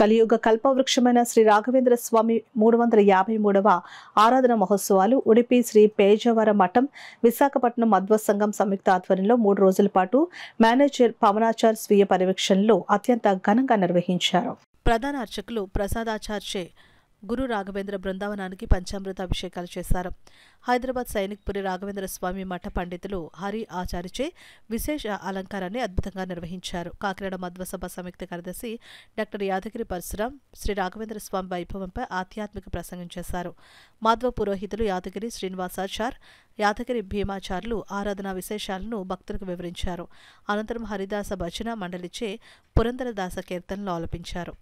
కలియుగ కల్పవృక్షమైన శ్రీ రాఘవేంద్ర స్వామి మూడు వందల యాభై మూడవ ఆరాధన మహోత్సవాలు ఉడిపి శ్రీ పేజవర మఠం విశాఖపట్నం మధ్వ సంఘం సంయుక్త ఆధ్వర్యంలో మూడు రోజుల పాటు మేనేజర్ పవనాచార్ స్వీయ పర్యవేక్షణలో అత్యంత ఘనంగా నిర్వహించారు ప్రధాన అర్చకులు ప్రసాదాచార్చే గురు రాఘవేంద్ర బృందావనానికి పంచామృత అభిషేకాలు చేశారు హైదరాబాద్ సైనిక్పురి రాఘవేంద్ర స్వామి మఠ పండితులు హరి ఆచారిచే విశేష అలంకారాన్ని అద్భుతంగా నిర్వహించారు కాకినాడ మధ్వసభ సంయుక్త కార్యదర్శి డాక్టర్ యాదగిరి పరశురాం శ్రీ రాఘవేంద్ర స్వామి వైభవంపై ఆధ్యాత్మిక ప్రసంగం చేశారు మాధవ పురోహితులు యాదగిరి శ్రీనివాసాచార్ యాదగిరి భీమాచారులు ఆరాధనా విశేషాలను భక్తులకు వివరించారు అనంతరం హరిదాస భజన మండలిచే పురంధరదాస కీర్తనలు ఆలపించారు